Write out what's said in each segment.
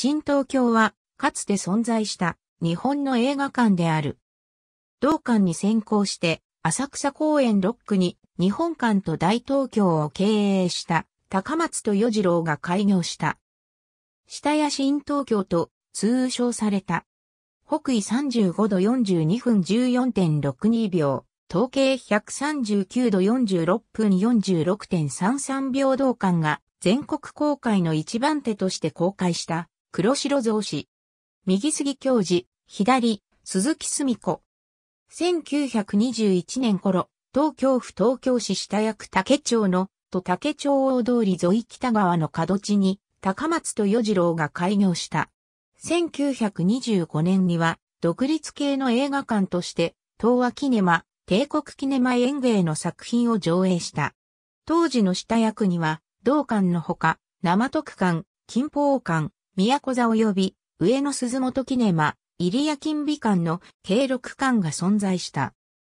新東京は、かつて存在した日本の映画館である。同館に先行して、浅草公園6区に日本館と大東京を経営した高松と与次郎が開業した。下谷新東京と通称された。北緯35度42分14.62秒、統計139度46分46.33秒同館が全国公開の一番手として公開した黒白造紙。右杉教授、左、鈴木澄子。1921年頃、東京府東京市下役竹町の、と竹町大通り沿い北側の角地に、高松と与次郎が開業した。1925年には、独立系の映画館として、東亜キネマ、帝国キネマ演芸の作品を上映した。当時の下役には、同館のほか、生徳館、金宝館、宮古座及び上野鈴本キネマ、入谷金美館の計6館が存在した。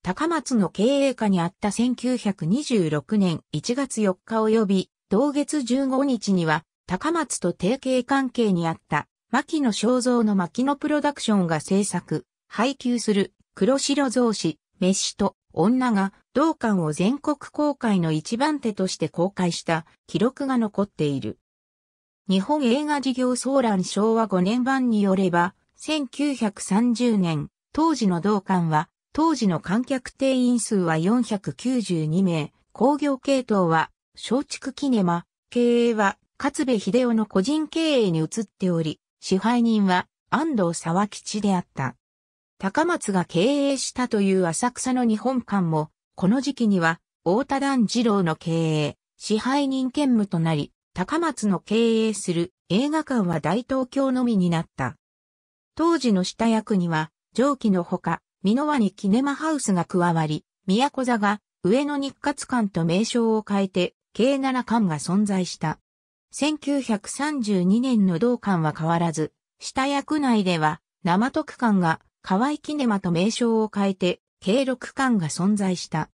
高松の経営下にあった1926年1月4日及び同月15日には高松と提携関係にあった牧野肖像の牧野プロダクションが制作、配給する黒白像紙、飯と女が同館を全国公開の一番手として公開した記録が残っている。日本映画事業総覧昭和5年版によれば、1930年、当時の同館は、当時の観客定員数は492名、工業系統は、松竹キネマ、経営は、勝部秀夫の個人経営に移っており、支配人は、安藤沢吉であった。高松が経営したという浅草の日本館も、この時期には、大田段次郎の経営、支配人兼務となり、高松の経営する映画館は大東京のみになった。当時の下役には、上記のほか、美濃輪にキネマハウスが加わり、宮古座が上野日活館と名称を変えて、k 7館が存在した。1932年の同館は変わらず、下役内では、生徳館が河合キネマと名称を変えて、k 6館が存在した。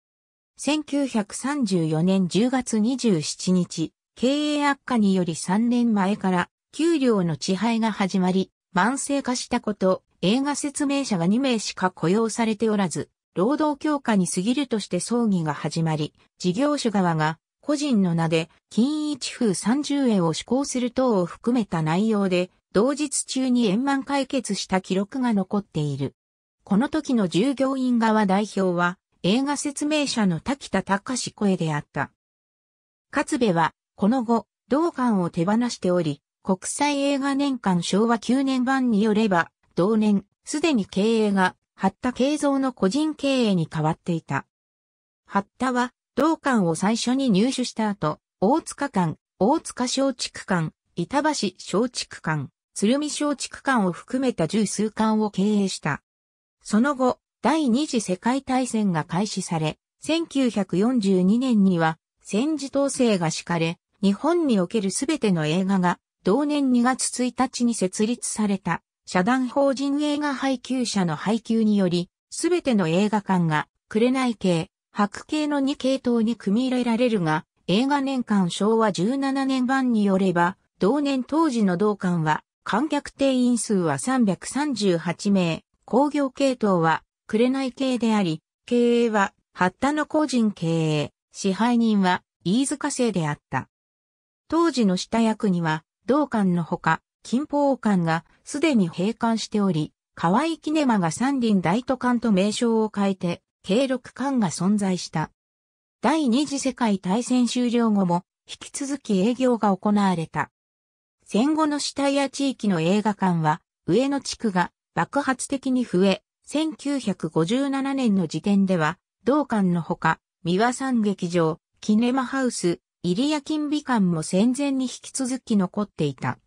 1934年10月27日、経営悪化により3年前から給料の支配が始まり、慢性化したこと、映画説明者が2名しか雇用されておらず、労働強化に過ぎるとして葬儀が始まり、事業主側が個人の名で金一風30円を施行する等を含めた内容で、同日中に円満解決した記録が残っている。この時の従業員側代表は、映画説明者の滝田隆声であった。勝部はこの後、同館を手放しており、国際映画年間昭和9年版によれば、同年、すでに経営が、八田慶三の個人経営に変わっていた。八田は、同館を最初に入手した後、大塚館、大塚松竹館、板橋松竹館、鶴見松竹館を含めた十数館を経営した。その後、第二次世界大戦が開始され、1942年には戦時統制が敷かれ、日本におけるすべての映画が、同年2月1日に設立された、社団法人映画配給者の配給により、すべての映画館が、紅系、白系の2系統に組み入れられるが、映画年間昭和17年版によれば、同年当時の同館は、観客定員数は338名、工業系統は、紅系であり、経営は、八田の個人経営、支配人は、飯塚製であった。当時の下役には、同館のほか、金峰館がすでに閉館しており、河合キネマが三輪大都館と名称を変えて、軽六館が存在した。第二次世界大戦終了後も、引き続き営業が行われた。戦後の下体や地域の映画館は、上野地区が爆発的に増え、1957年の時点では、同館のほか、三輪山劇場、キネマハウス、イリヤ金美館も戦前に引き続き残っていた。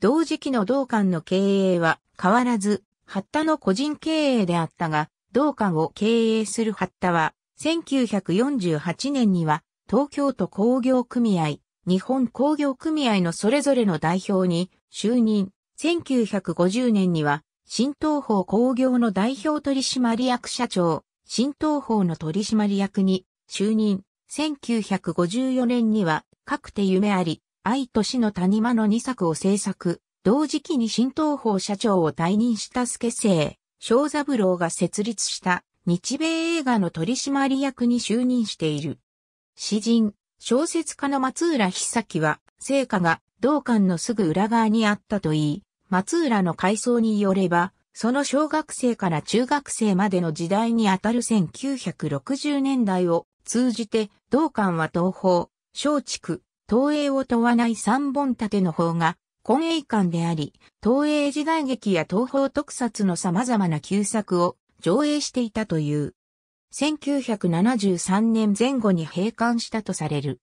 同時期の同館の経営は変わらず、ハッタの個人経営であったが、同館を経営するハッタは、1948年には東京都工業組合、日本工業組合のそれぞれの代表に就任。1950年には、新東方工業の代表取締役社長、新東方の取締役に就任。1954年には、かくて夢あり、愛と死の谷間の2作を制作、同時期に新東宝社長を退任した助成、小三郎が設立した日米映画の取締役に就任している。詩人、小説家の松浦久樹は、成果が同館のすぐ裏側にあったといい、松浦の回想によれば、その小学生から中学生までの時代にあたる1960年代を通じて、道館は東方、松竹、東映を問わない三本立ての方が、根営館であり、東映時代劇や東方特撮の様々な旧作を上映していたという。1973年前後に閉館したとされる。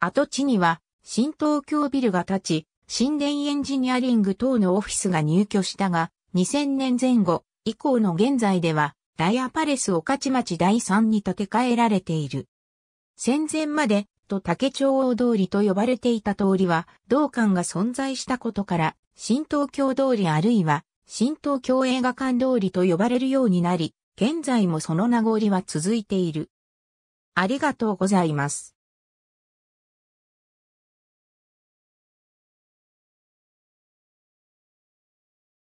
跡地には、新東京ビルが建ち、新電エンジニアリング等のオフィスが入居したが、2000年前後以降の現在では、ダイヤパレス御徒町第3に建て替えられている。戦前まで、と竹町大通りと呼ばれていた通りは、道館が存在したことから、新東京通りあるいは、新東京映画館通りと呼ばれるようになり、現在もその名残は続いている。ありがとうございます。